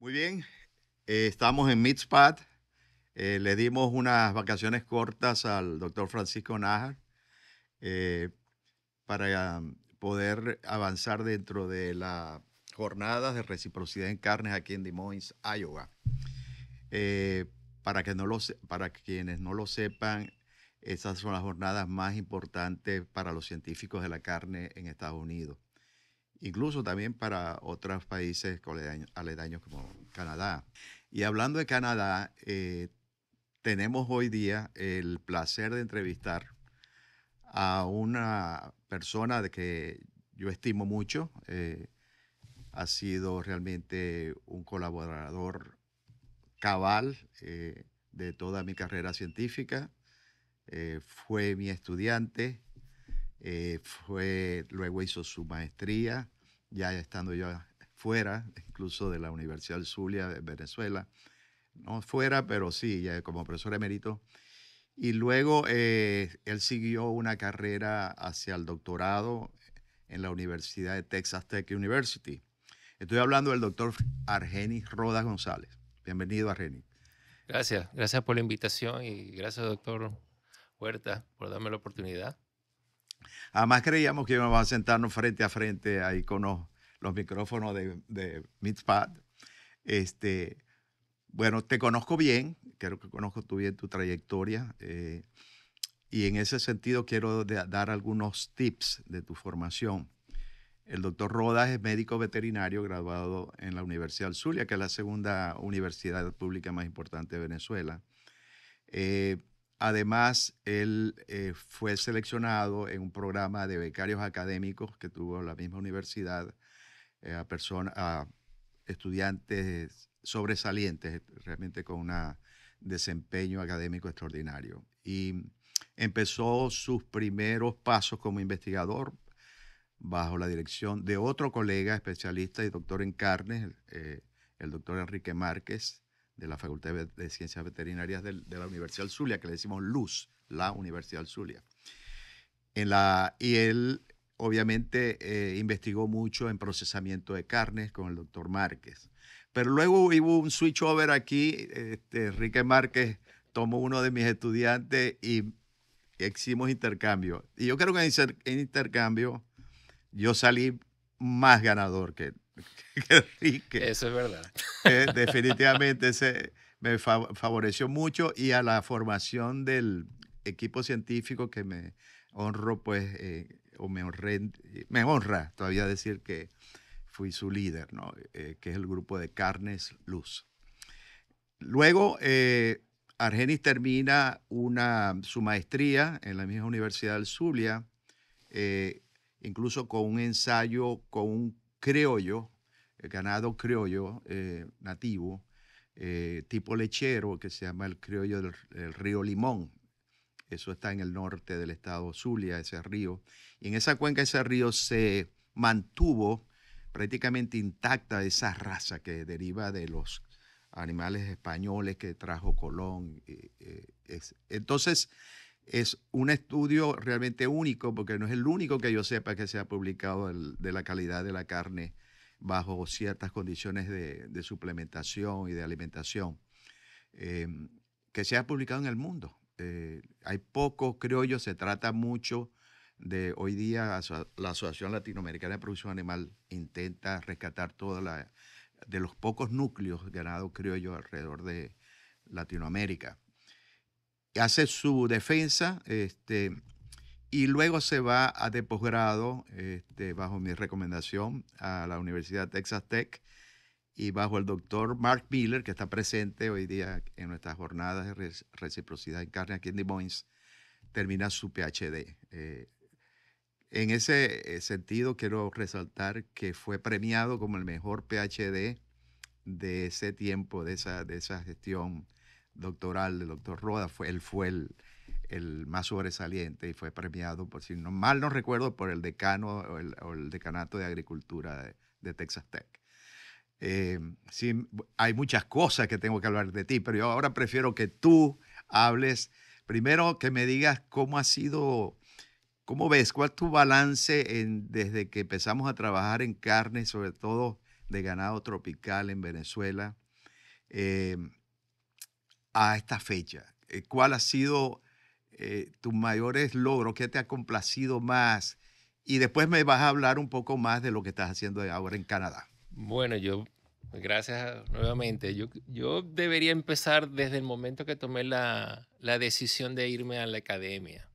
Muy bien, eh, estamos en Mitzpat. Eh, le dimos unas vacaciones cortas al doctor Francisco Naja eh, para um, poder avanzar dentro de la jornada de reciprocidad en carnes aquí en Des Moines, Iowa. para, que no lo, para quienes no lo sepan, esas son las jornadas más importantes para los científicos de la carne en Estados Unidos. Incluso también para otros países aledaños como Canadá. Y hablando de Canadá, eh, tenemos hoy día el placer de entrevistar a una persona de que yo estimo mucho. Eh, ha sido realmente un colaborador cabal eh, de toda mi carrera científica. Eh, fue mi estudiante, eh, fue, luego hizo su maestría, ya estando yo fuera, incluso de la Universidad Zulia de Venezuela, no fuera, pero sí, ya como profesor emérito. Y luego eh, él siguió una carrera hacia el doctorado en la Universidad de Texas Tech University. Estoy hablando del doctor Argenis Rodas González. Bienvenido, Argenis. Gracias, gracias por la invitación y gracias, doctor Puerta, por darme la oportunidad. Además creíamos que íbamos a sentarnos frente a frente ahí con los, micrófonos de, de Este, bueno, te conozco bien, creo que conozco tu bien tu trayectoria. Eh, y en ese sentido quiero dar algunos tips de tu formación. El doctor Rodas es médico veterinario graduado en la Universidad Zulia, que es la segunda universidad pública más importante de Venezuela. Eh, Además, él eh, fue seleccionado en un programa de becarios académicos que tuvo la misma universidad eh, a, a estudiantes sobresalientes, realmente con un desempeño académico extraordinario. Y empezó sus primeros pasos como investigador bajo la dirección de otro colega especialista y doctor en carnes, eh, el doctor Enrique Márquez, de la Facultad de Ciencias Veterinarias de, la Universidad Zulia, que le decimos LUZ, la Universidad Zulia. En la, y él obviamente eh, investigó mucho en procesamiento de carnes con el doctor Márquez. Pero luego hubo un switch over aquí, este, Enrique Márquez tomó uno de mis estudiantes y hicimos intercambio. Y yo creo que en intercambio yo salí más ganador que, Eso es verdad. definitivamente se me favoreció mucho y a la formación del equipo científico que me honro, pues, eh, o me, honra todavía decir que fui su líder, ¿no? Eh, que es el grupo de Carnes Luz. Luego, eh, Argenis termina una, su maestría en la misma Universidad del Zulia, incluso con un ensayo, con un criollo, el eh, ganado criollo eh, nativo, eh, tipo lechero, que se llama el criollo del río Limón. Eso está en el norte del estado Zulia, ese río. Y en esa cuenca, ese río se mantuvo prácticamente intacta esa raza que deriva de los animales españoles que trajo Colón. Entonces, es un estudio realmente único, porque no es el único que yo sepa que se ha publicado de la calidad de la carne bajo ciertas condiciones de, suplementación y de alimentación, eh, que se ha publicado en el mundo. Eh, hay pocos creo se trata mucho de hoy día la Asociación Latinoamericana de Producción Animal intenta rescatar toda de los pocos núcleos ganados, creo alrededor de Latinoamérica hace su defensa este, y luego se va a de posgrado, este, bajo mi recomendación, a la Universidad Texas Tech y bajo el doctor Mark Miller, que está presente hoy día en nuestras jornadas de reciprocidad en carne aquí en Des Moines, termina su PhD. Eh, en ese eh, sentido, quiero resaltar que fue premiado como el mejor PhD de ese tiempo, de esa, de esa gestión doctoral del doctor Roda, fue, él fue el, más sobresaliente y fue premiado, por si no, mal no recuerdo, por el decano o el, decanato de agricultura de, Texas Tech. Eh, sí, hay muchas cosas que tengo que hablar de ti, pero yo ahora prefiero que tú hables. Primero que me digas cómo ha sido, cómo ves, cuál es tu balance desde que empezamos a trabajar en carne, sobre todo de ganado tropical en Venezuela. Eh, a esta fecha? Eh, ¿Cuál ha sido eh, tus mayores logros? ¿Qué te ha complacido más? Y después me vas a hablar un poco más de lo que estás haciendo ahora en Canadá. Bueno, yo, gracias nuevamente. Yo, yo debería empezar desde el momento que tomé la, la decisión de irme a la academia,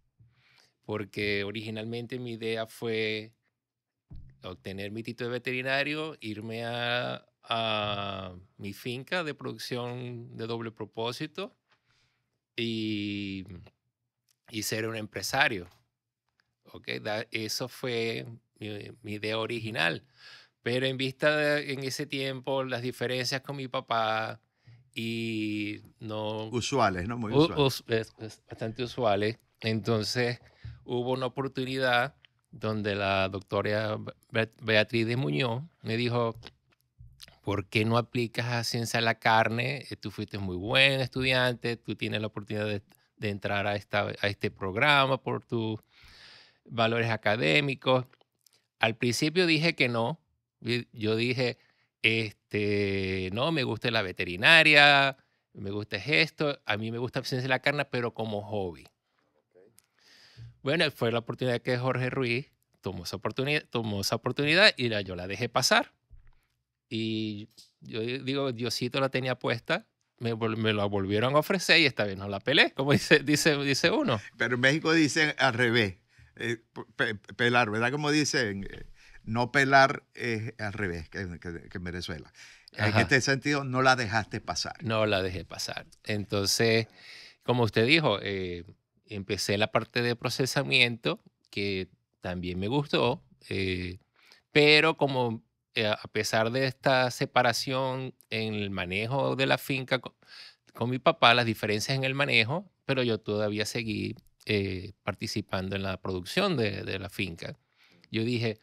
porque originalmente mi idea fue obtener mi título de veterinario, irme a, a mi finca de producción de doble propósito y, y ser un empresario. Okay, eso fue mi, idea original. Pero en vista en ese tiempo, las diferencias con mi papá y no... Usuales, ¿no? Muy usuales. bastante usuales. Entonces hubo una oportunidad donde la doctora Beatriz de Muñoz me dijo, ¿por qué no aplicas a ciencia de la carne? Eh, tú fuiste muy buen estudiante, tú tienes la oportunidad de, entrar a, este programa por tus valores académicos. Al principio dije que no, yo dije, este, no, me gusta la veterinaria, me gusta esto, a mí me gusta ciencia de la carne, pero como hobby. Bueno, fue la oportunidad que Jorge Ruiz tomó esa oportunidad, tomó esa oportunidad y yo la dejé pasar. Y yo digo, Diosito la tenía puesta, me, me la volvieron a ofrecer y esta vez no la pelé, como dice, dice, dice uno. Pero en México dicen al revés, eh, pelar, ¿verdad? Como dicen, eh, no pelar es al revés que, en Venezuela. En este sentido, no la dejaste pasar. No la dejé pasar. Entonces, como usted dijo, eh, empecé la parte de procesamiento, que también me gustó, pero como eh, a pesar de esta separación en el manejo de la finca con, mi papá, las diferencias en el manejo, pero yo todavía seguí eh, participando en la producción de, la finca. Yo dije,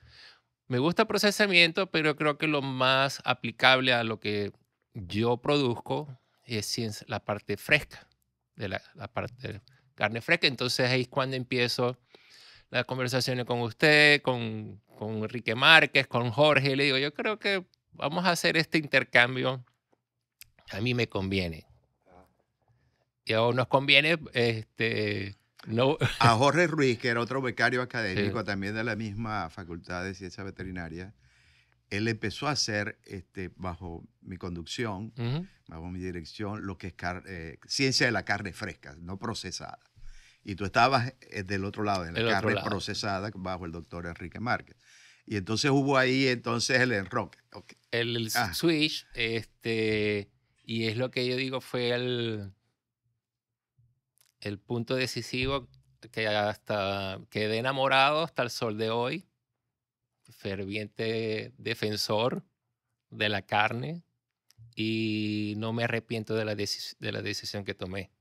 me gusta procesamiento, pero creo que lo más aplicable a lo que yo produzco es la parte fresca, de la, parte de carne fresca. Entonces ahí es cuando empiezo las conversaciones con usted, con, Enrique Márquez, con Jorge, le digo, yo creo que vamos a hacer este intercambio, a mí me conviene. Ah. Y a nos conviene, este, no. A Jorge Ruiz, que era otro becario académico también de la misma Facultad de Ciencias Veterinarias, él empezó a hacer, este, bajo mi conducción, bajo mi dirección, lo que es eh, ciencia de la carne fresca, no procesada. Y tú estabas eh, del otro lado, en la carne procesada bajo el doctor Enrique Márquez. Y entonces hubo ahí entonces el enroque. El, ah. switch, este, y es lo que yo digo fue el, el punto decisivo que hasta quedé enamorado hasta el sol de hoy, ferviente defensor de la carne, y no me arrepiento de la, de la decisión que tomé.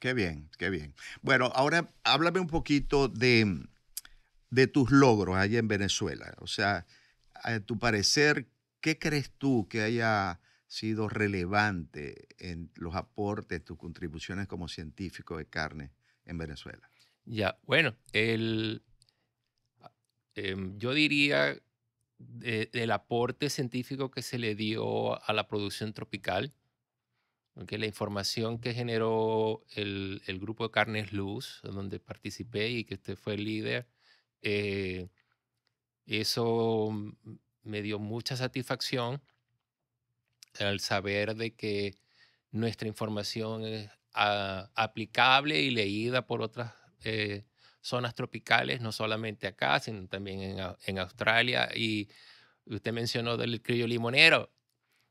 Qué bien, qué bien. Bueno, ahora háblame un poquito de, tus logros allá en Venezuela. O sea, a tu parecer, ¿qué crees tú que haya sido relevante en los aportes, tus contribuciones como científico de carne en Venezuela? Ya, bueno, el, em, yo diría del aporte científico que se le dio a la producción tropical que la información que generó el, grupo de Carnes Luz, donde participé y que usted fue el líder, eh, eso me dio mucha satisfacción al saber de que nuestra información es ah, aplicable y leída por otras eh, zonas tropicales, no solamente acá, sino también en, Australia. Y usted mencionó del criollo limonero.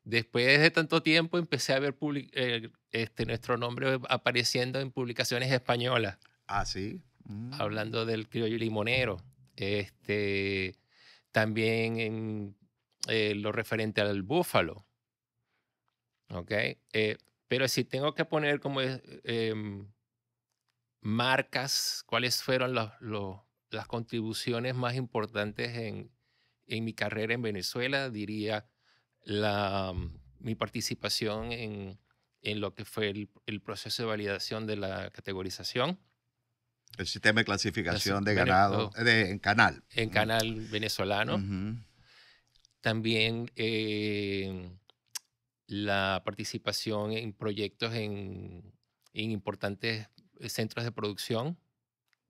Después de tanto tiempo empecé a ver eh, este, nuestro nombre apareciendo en publicaciones españolas. Ah, sí. Mm. Hablando del criollo limonero. Este, también en eh, lo referente al búfalo. ¿Ok? Eh, pero si tengo que poner como em, marcas, cuáles fueron las contribuciones más importantes en, en mi carrera en Venezuela, diría la, mm, mi participación en, lo que fue el, proceso de validación de la categorización. El sistema de clasificación de ganado oh. en canal. En canal venezolano. También eh, la participación en proyectos en, importantes centros de producción,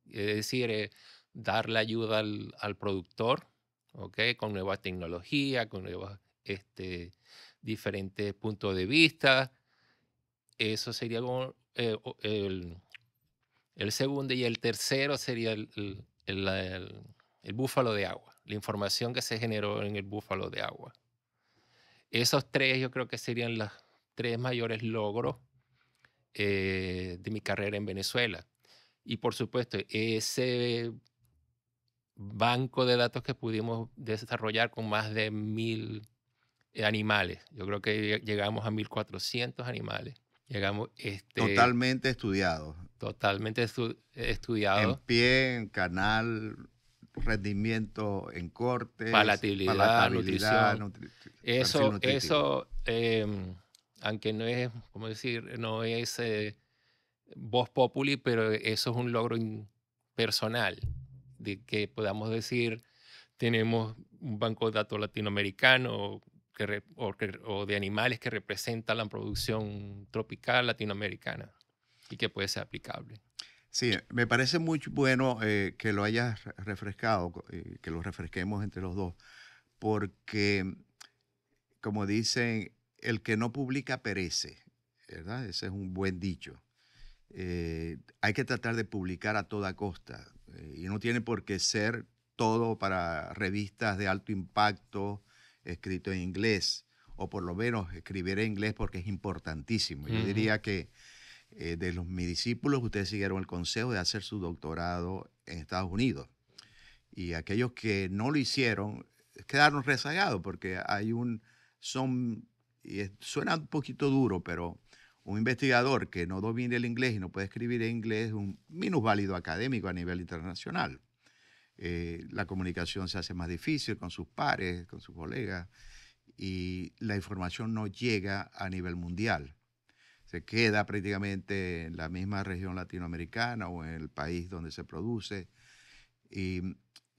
es decir, eh, dar la ayuda al, productor, con nuevas tecnología, con nuevas este, diferentes puntos de vista. Eso sería eh, el, segundo y el tercero sería el, búfalo de agua, la información que se generó en el búfalo de agua. Esos tres yo creo que serían los tres mayores logros eh, de mi carrera en Venezuela. Y por supuesto, ese banco de datos que pudimos desarrollar con más de mil eh, animales. Yo creo que llegamos a 1.400 animales. Llegamos, este, totalmente estudiados. Totalmente estudiados. En pie, en canal, rendimiento en corte. Palatabilidad, nutrición. eso, eso em, aunque no es, ¿cómo decir? No es eh, voz populi, pero eso es un logro personal. De que podamos decir, tenemos un banco de datos latinoamericano, o, de animales que representa la producción tropical latinoamericana y que puede ser aplicable. Sí, eh, me parece muy bueno eh, que lo hayas refrescado, eh, que lo refresquemos entre los dos, porque, como dicen, el que no publica perece, ¿verdad? Ese es un buen dicho. hay que tratar de publicar a toda costa y no tiene por qué ser todo para revistas de alto impacto, escrito en inglés, o por lo menos escribir en inglés porque es importantísimo. Yo diría que eh, de los, mis discípulos, ustedes siguieron el consejo de hacer su doctorado en Estados Unidos. Y aquellos que no lo hicieron quedaron rezagados porque hay un, son, y suena un poquito duro, pero un investigador que no domina el inglés y no puede escribir en inglés es un minusválido académico a nivel internacional. Eh, la comunicación se hace más difícil con sus pares, con sus colegas, y la información no llega a nivel mundial. Se queda prácticamente en la misma región latinoamericana o en el país donde se produce. Y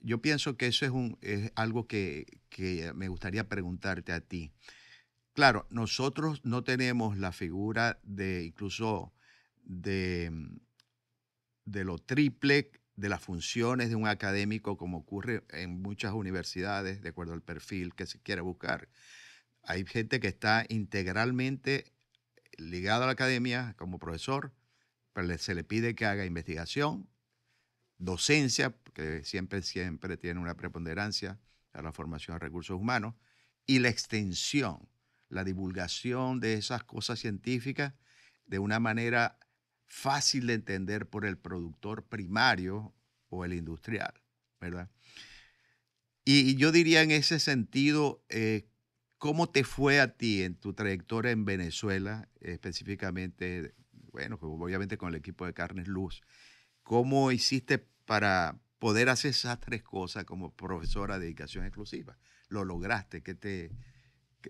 yo pienso que eso es, un, es algo que, me gustaría preguntarte a ti. Claro, nosotros no tenemos la figura de incluso de, de lo triple de las funciones de un académico, como ocurre en muchas universidades, de acuerdo al perfil que se quiere buscar. Hay gente que está integralmente ligada a la academia como profesor, pero se le pide que haga investigación, docencia, que siempre, siempre tiene una preponderancia a la formación de recursos humanos, y la extensión, la divulgación de esas cosas científicas de una manera fácil de entender por el productor primario o el industrial, ¿verdad? Y, yo diría en ese sentido, eh, ¿cómo te fue a ti en tu trayectoria en Venezuela, específicamente, bueno, obviamente con el equipo de Carnes Luz? ¿Cómo hiciste para poder hacer esas tres cosas como profesora de dedicación exclusiva? ¿Lo lograste? ¿Qué te,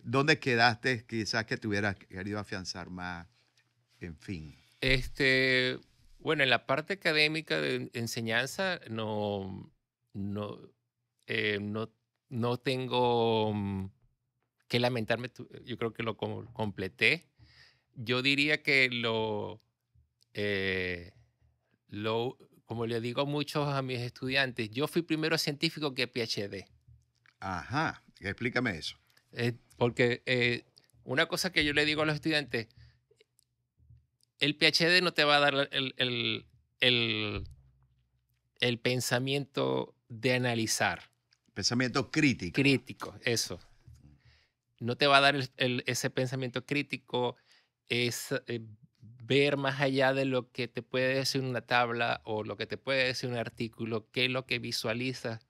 ¿Dónde quedaste quizás que te hubieras querido afianzar más? En fin. Este, bueno, en la parte académica de enseñanza no, no, eh, tengo mm, que lamentarme. Yo creo que lo completé. Yo diría que lo, eh, como le digo a muchos a mis estudiantes, yo fui primero científico que PhD. Ajá, explícame eso. Eh, porque una cosa que yo le digo a los estudiantes, el PhD no te va a dar el, pensamiento de analizar. Pensamiento crítico. Crítico, eso. No te va a dar ese pensamiento crítico, es eh, ver más allá de lo que te puede decir una tabla o lo que te puede decir un artículo, qué es lo que visualizas.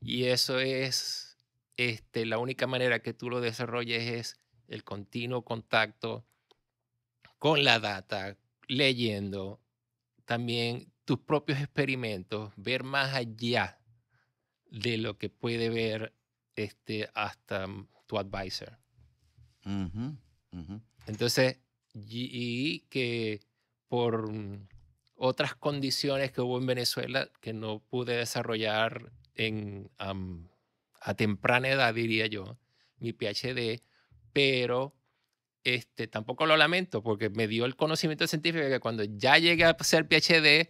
Y eso es este, la única manera que tú lo desarrolles es el continuo contacto con la data, leyendo, también tus propios experimentos, ver más allá de lo que puede ver este, hasta mm, tu advisor. Entonces, y que por mm, otras condiciones que hubo en Venezuela que no pude desarrollar en, a temprana edad, diría yo, mi PhD, pero este, tampoco lo lamento porque me dio el conocimiento científico que cuando ya llegué a ser PhD,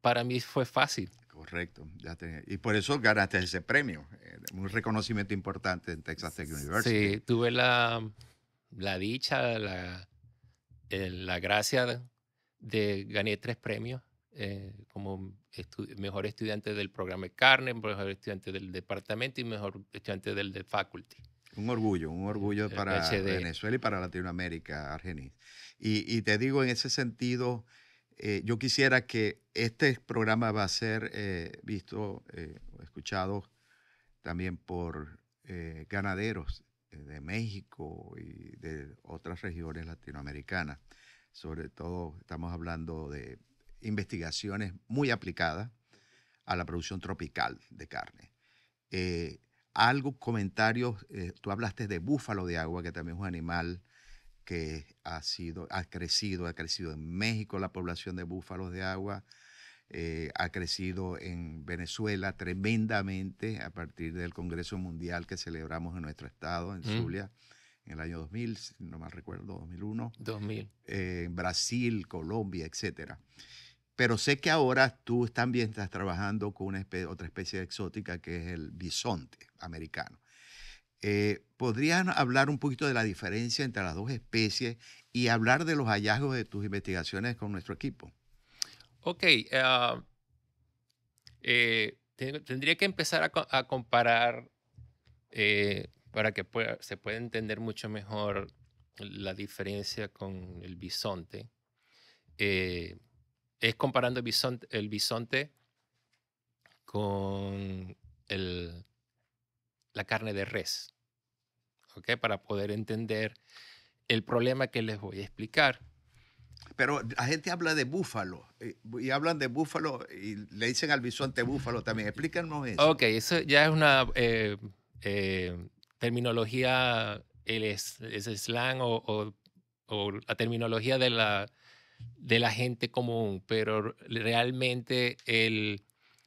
para mí fue fácil. Correcto. Ya y por eso ganaste ese premio. Eh, un reconocimiento importante en Texas Tech University. Sí, tuve la, mm, la dicha, la, eh, la gracia de, ganar gané tres premios eh, como mejor estudiante del programa de carne, mejor estudiante del departamento y mejor estudiante del de faculty. Un orgullo, un orgullo para Venezuela y para Latinoamérica, Argenis. Y, te digo, en ese sentido, eh, yo quisiera que este programa va a ser eh, visto, eh, escuchado también por ganaderos de México y de otras regiones latinoamericanas. Sobre todo estamos hablando de investigaciones muy aplicadas a la producción tropical de carne. Algo, comentarios, eh, tú hablaste de búfalo de agua, que también es un animal que ha sido, ha crecido, ha crecido en México la población de búfalos de agua, eh, ha crecido en Venezuela tremendamente a partir del Congreso Mundial que celebramos en nuestro estado, en mm. Zulia, en el año 2000, si no mal recuerdo, 2001. 2000. Eh, en Brasil, Colombia, etcétera. Pero sé que ahora tú también estás trabajando con otra especie exótica que es el bisonte americano. Eh, ¿Podrías hablar un poquito de la diferencia entre las dos especies y hablar de los hallazgos de tus investigaciones con nuestro equipo? Ok. Ah, eh, tendría que empezar a, comparar eh, para que se pueda entender mucho mejor la diferencia con el bisonte es comparando el bisonte, con el, la carne de res, ¿ok? Para poder entender el problema que les voy a explicar. Pero la gente habla de búfalo eh, y, hablan de búfalo y le dicen al bisonte búfalo también. Explícanos eso. Ok, eso ya es una eh, eh, terminología, el, es, es slang o, o, la terminología de la, de la gente común, pero realmente el,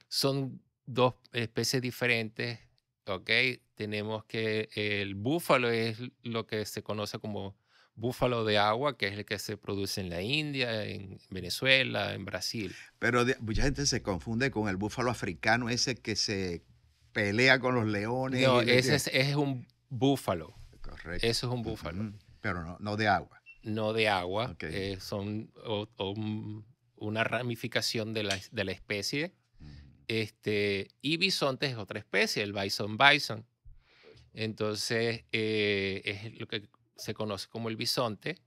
son dos especies diferentes, ¿ok? Tenemos que el búfalo es lo que se conoce como búfalo de agua, que es el que se produce en la India, en Venezuela, en Brasil. Pero mucha gente se confunde con el búfalo africano, ese que se pelea con los leones. No, ese es, un búfalo. Correcto. Eso es un búfalo. Pero no, no de agua no de agua, eh, son una ramificación de la, especie. Mm. Este, y bisonte es otra especie, el bison bison. Entonces eh, es lo que se conoce como el bisonte.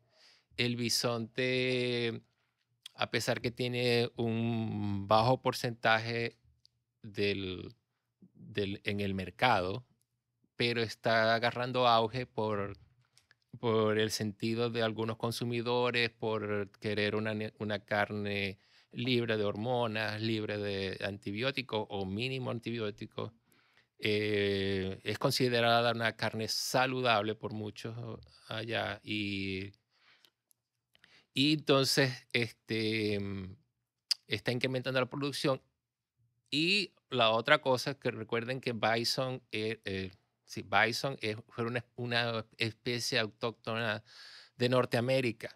El bisonte, a pesar que tiene un bajo porcentaje del, en el mercado, pero está agarrando auge por por el sentido de algunos consumidores, por querer una, una carne libre de hormonas, libre de antibióticos o mínimo antibióticos. Eh, es considerada una carne saludable por muchos allá y, y entonces este, mm, está incrementando la producción y la otra cosa es que recuerden que Bison es... Eh, eh, bison fue una, especie autóctona de Norteamérica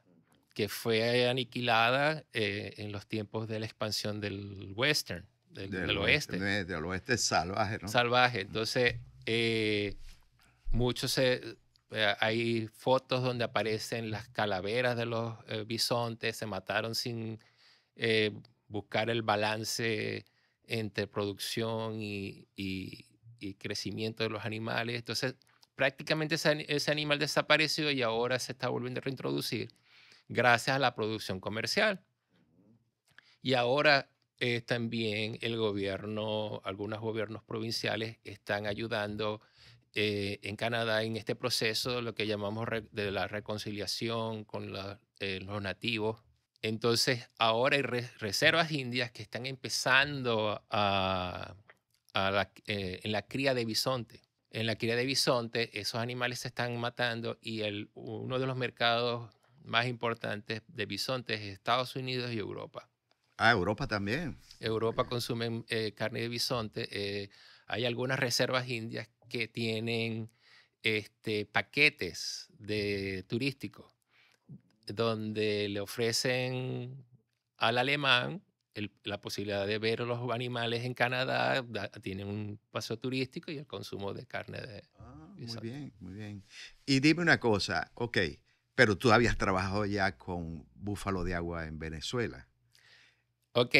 que fue aniquilada eh, en los tiempos de la expansión del western, del, oeste. del oeste salvaje, ¿no? Salvaje. Entonces, eh, muchos eh, hay fotos donde aparecen las calaveras de los bisontes, se mataron sin buscar el balance entre producción y y crecimiento de los animales. Entonces, prácticamente ese, animal desapareció y ahora se está volviendo a reintroducir gracias a la producción comercial. Y ahora también el gobierno, algunos gobiernos provinciales están ayudando eh, en Canadá en este proceso de lo que llamamos de la reconciliación con eh, los nativos. Entonces, ahora hay reservas indias que están empezando a, eh, en la cría de bisonte. En la cría de bisonte, esos animales se están matando y el, uno de los mercados más importantes de bisontes es Estados Unidos y Europa. Ah, Europa también. Europa consume eh, carne de bisonte. Eh, hay algunas reservas indias que tienen este, paquetes de turísticos donde le ofrecen al alemán la posibilidad de ver a los animales en Canadá, tiene un paso turístico y el consumo de carne de... Ah, muy bien, muy bien. Y dime una cosa, ok, pero tú habías trabajado ya con búfalo de agua en Venezuela. Ok,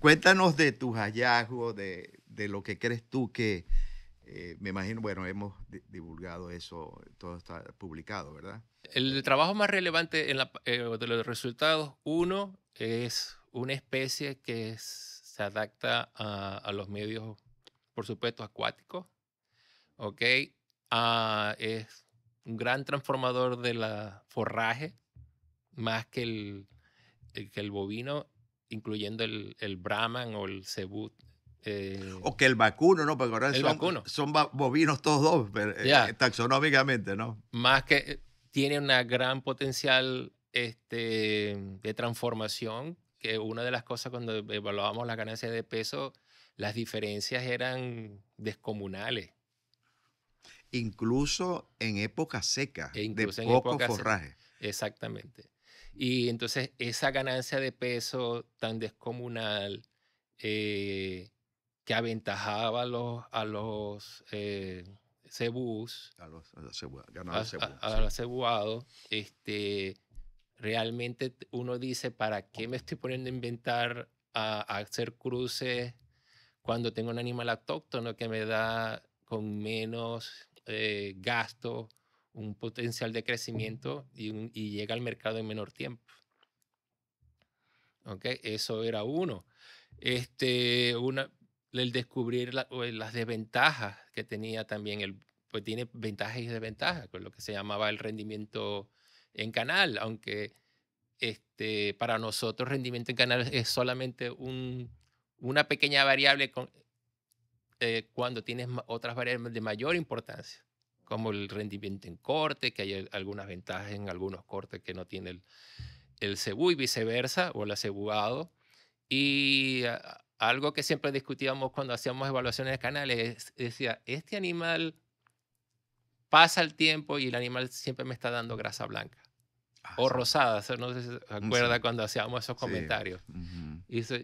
cuéntanos, de tus hallazgos, de, lo que crees tú que... Eh, me imagino, bueno, hemos divulgado eso, todo está publicado, ¿verdad? El trabajo más relevante en la, eh, de los resultados, uno, es una especie que se adapta a, los medios, por supuesto, acuáticos. ¿Ok? Ah, es un gran transformador de la forraje, más que el, eh, que el bovino, incluyendo el, el Brahman o el Cebú. Eh, o que el vacuno, ¿no? Porque son, son bovinos todos dos, eh, taxonómicamente, ¿no? Más que tiene una gran potencial este, de transformación que una de las cosas cuando evaluábamos la ganancia de peso, las diferencias eran descomunales. Incluso en época seca, e de poco forraje. Exactamente. Y entonces esa ganancia de peso tan descomunal eh, que aventajaba a los, a los eh, cebús, a los, a los cebuados, este, realmente uno dice, ¿para qué me estoy poniendo a inventar, a, hacer cruces cuando tengo un animal autóctono que me da con menos eh, gasto un potencial de crecimiento y, llega al mercado en menor tiempo? Eso era uno. Este, una, el descubrir las desventajas que tenía también el, pues tiene ventajas y desventajas, con lo que se llamaba el rendimiento en canal, aunque este, para nosotros rendimiento en canal es solamente un, una pequeña variable con, eh, cuando tienes otras variables de mayor importancia, como el rendimiento en corte, que hay algunas ventajas en algunos cortes que no tiene el, el cebu y viceversa, o el asegurado. Y ah, algo que siempre discutíamos cuando hacíamos evaluaciones de canales es, decía, este animal pasa el tiempo y el animal siempre me está dando grasa blanca. Ah, o rosada, no sé si se mm, acuerda cuando hacíamos esos comentarios.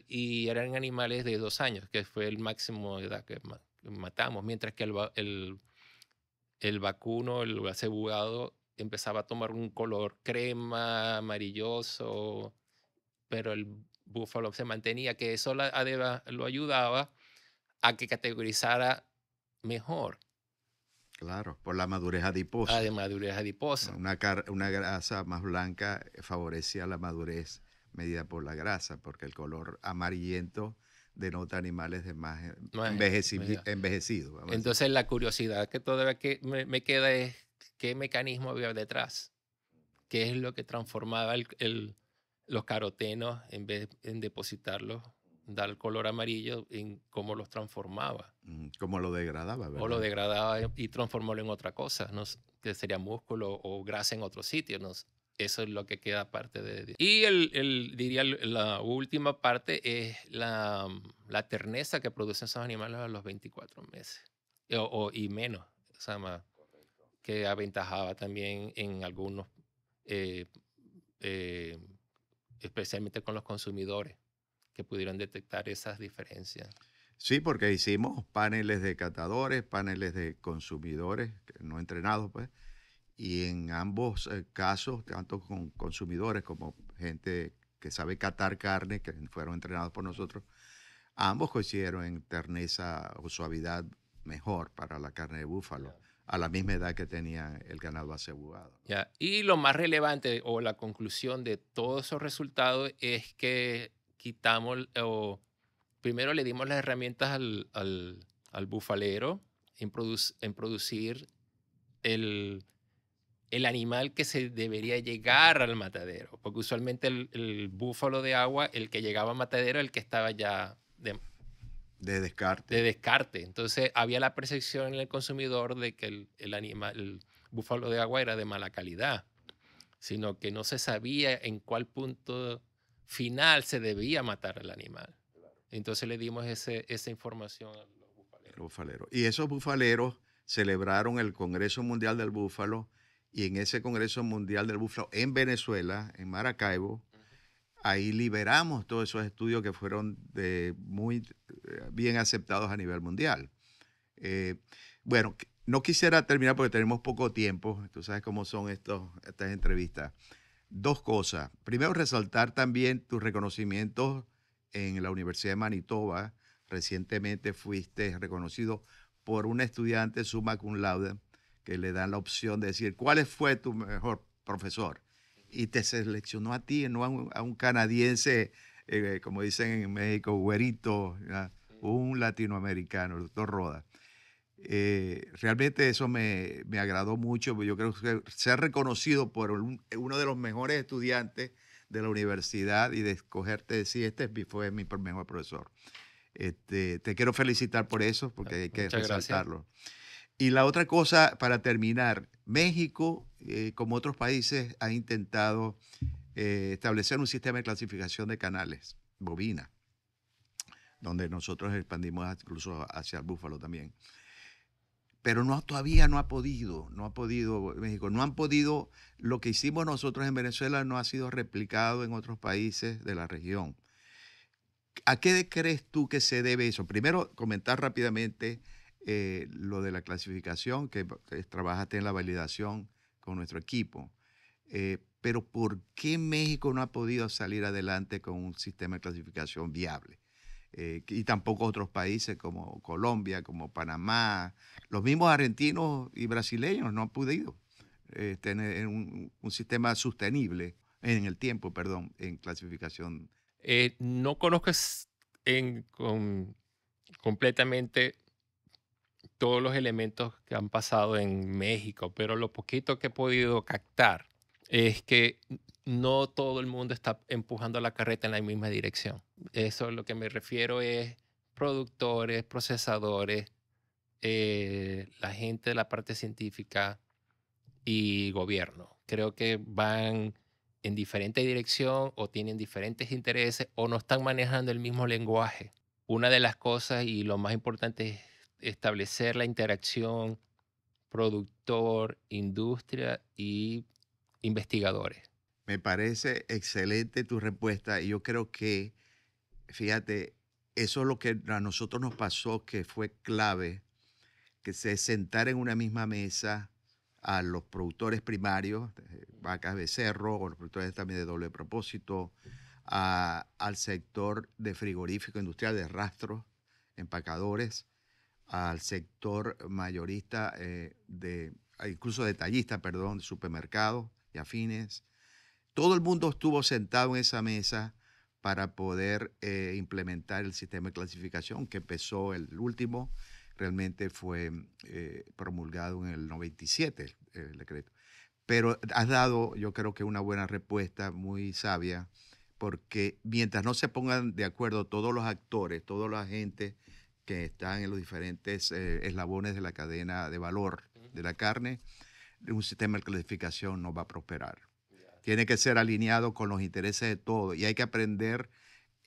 y, eran animales de dos años, que fue el máximo de edad que matamos, mientras que el, el, el vacuno, el acebugado, empezaba a tomar un color crema, amarilloso, pero el búfalo se mantenía, que eso lo ayudaba a que categorizara mejor. Claro, por la madurez adiposa. Ah, de madurez adiposa. Una, una grasa más blanca eh, favorecía la madurez medida por la grasa, porque el color amarillento denota animales de más eh, envejecidos. Entonces la curiosidad que todavía me, queda es qué mecanismo había detrás, qué es lo que transformaba el, los carotenos en vez en depositarlos dar el color amarillo en cómo los transformaba. Mm, cómo lo degradaba, O lo degradaba y transformólo en otra cosa, que sería músculo o grasa en otro sitio. Eso es lo que queda parte de... Y diría la última parte es mm, la, terneza que producen esos animales a los 24 meses eh, o, y menos, que aventajaba también en algunos, eh, eh, especialmente con los consumidores que pudieron detectar esas diferencias. Sí, porque hicimos paneles de catadores, paneles de consumidores, no entrenados, pues, y en ambos eh, casos, tanto con consumidores como gente que sabe catar carne, que fueron entrenados por nosotros, ambos coincidieron en terneza o suavidad mejor para la carne de búfalo. a la misma edad que tenía el ganado asegurado. Ya. Y lo más relevante o la conclusión de todos esos resultados es que quitamos o primero le dimos las herramientas al, al, bufalero en, en producir el, animal que se debería llegar al matadero, porque usualmente el, búfalo de agua, el que llegaba al matadero, el que estaba ya de, descarte. De descarte. Entonces había la percepción en el consumidor de que el, animal, el búfalo de agua era de mala calidad, sino que no se sabía en cuál punto final se debía matar al animal. Entonces le dimos esa información a los bufaleros. Y esos bufaleros celebraron el Congreso Mundial del Búfalo y en ese Congreso Mundial del Búfalo en Venezuela, en Maracaibo, ahí liberamos todos esos estudios que fueron muy eh, bien aceptados a nivel mundial. Eh, bueno, no quisiera terminar porque tenemos poco tiempo, tú sabes cómo son estos, estas entrevistas, dos cosas. Primero, resaltar también tus reconocimientos en la Universidad de Manitoba. Recientemente fuiste reconocido por un estudiante suma cum laude que le dan la opción de decir cuál fue tu mejor profesor. Y te seleccionó a ti, no a un, canadiense, eh, como dicen en México, güerito, un latinoamericano, el doctor Roda. Eh, realmente eso me, me, agradó mucho. Pues, yo creo que ser reconocido por eh, uno de los mejores estudiantes de la universidad y de escogerte decir, este fue mi mejor profesor. Este, te quiero felicitar por eso, porque hay que resaltarlo. Y la otra cosa, para terminar, México, eh, como otros países, ha intentado establecer un sistema de clasificación de canales, Bobina donde nosotros expandimos incluso hacia el búfalo también pero no, todavía no ha podido, no ha podido México, no han podido, lo que hicimos nosotros en Venezuela no ha sido replicado en otros países de la región. ¿A qué crees tú que se debe eso? Primero, comentar rápidamente eh, lo de la clasificación, que trabajaste en la validación con nuestro equipo. Eh, pero ¿por qué México no ha podido salir adelante con un sistema de clasificación viable? Eh, y tampoco otros países como Colombia, como Panamá. Los mismos argentinos y brasileños no han podido eh, tener un, sistema sostenible en el tiempo, perdón, en clasificación. Eh, no conozco completamente todos los elementos que han pasado en México, pero lo poquito que he podido captar es que no todo el mundo está empujando la carreta en la misma dirección. Eso es lo que me refiero es productores, procesadores, eh, la gente de la parte científica y gobierno. Creo que van en diferente dirección o tienen diferentes intereses o no están manejando el mismo lenguaje. Una de las cosas y lo más importante es establecer la interacción productor, industria y investigadores me parece excelente tu respuesta y yo creo que, fíjate, eso es lo que a nosotros nos pasó que fue clave, que se sentar en una misma mesa a los productores primarios, eh, vacas becerro, o los productores también de doble propósito, al sector de frigorífico industrial, de rastros, empacadores, al sector mayorista, eh, de, incluso detallista, perdón, de supermercados y afines, todo el mundo estuvo sentado en esa mesa para poder eh, implementar el sistema de clasificación que empezó el último, realmente fue eh, promulgado en el 97 el, decreto. Pero has dado, yo creo que una buena respuesta, muy sabia, porque mientras no se pongan de acuerdo todos los actores, todos los agentes que están en los diferentes eh, eslabones de la cadena de valor de la carne, un sistema de clasificación no va a prosperar. Tiene que ser alineado con los intereses de todos y hay que aprender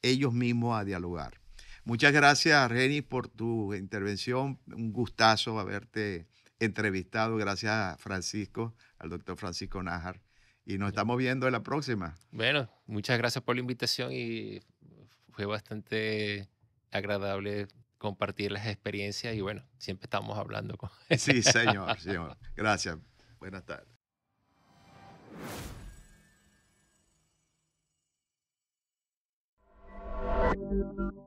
ellos mismos a dialogar. Muchas gracias, Reni, por tu intervención. Un gustazo haberte entrevistado. Gracias a Francisco, al doctor Francisco Nájar. Y nos estamos viendo en la próxima. Bueno, muchas gracias por la invitación y fue bastante agradable compartir las experiencias y bueno, siempre estamos hablando con... Sí, señor, señor. Gracias. Buenas tardes. Thank you.